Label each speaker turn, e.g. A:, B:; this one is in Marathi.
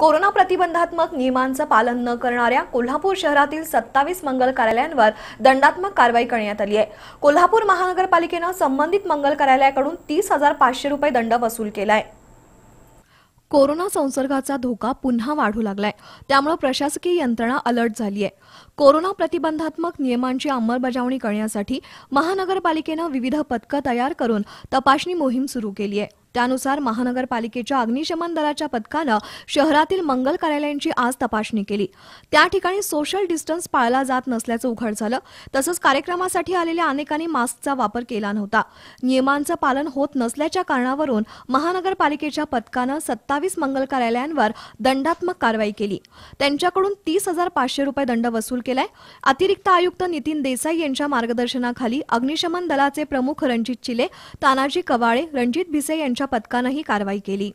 A: कोरोना प्रतिबंधात्मक नियमांचं पालन न करणाऱ्या कोल्हापूर शहरातील सत्तावीस मंगल कार्यालयांवर दंडात्मक कारवाई करण्यात आली आहे कोल्हापूर महानगरपालिकेनं संबंधित मंगल कार्यालयाकडून तीस हजार पाचशे रुपये दंड वसूल केलाय कोरोना संसर्गाचा धोका पुन्हा वाढू लागलाय त्यामुळे प्रशासकीय यंत्रणा अलर्ट झाली आहे कोरोना प्रतिबंधात्मक नियमांची अंमलबजावणी करण्यासाठी महानगरपालिकेनं विविध पथकं तयार करून तपासणी मोहीम सुरू केली आहे त्यानुसार महानगरपालिकेच्या अग्निशमन दलाच्या पथकानं शहरातील मंगल कार्यालयांची आज तपासणी केली त्या ठिकाणी सोशल डिस्टन्स पाळला जात नसल्याचं उघड झालं तसंच कार्यक्रमासाठी आलेल्या अनेकांनी मास्कचा वापर केला नव्हता नियमांचं पालन होत नसल्याच्या कारणावरून महानगरपालिकेच्या पथकानं सत्तावीस मंगल कार्यालयांवर दंडात्मक कारवाई केली त्यांच्याकडून तीस हजार पाचशे रुपये दंड वसूल केलाय अतिरिक्त आयुक्त नितीन देसाई यांच्या मार्गदर्शनाखाली अग्निशमन दलाचे प्रमुख रणजित चिले तानाजी कवाळे रणजित भिसे यांच्या यांच्या पथकानं ही कारवाई केली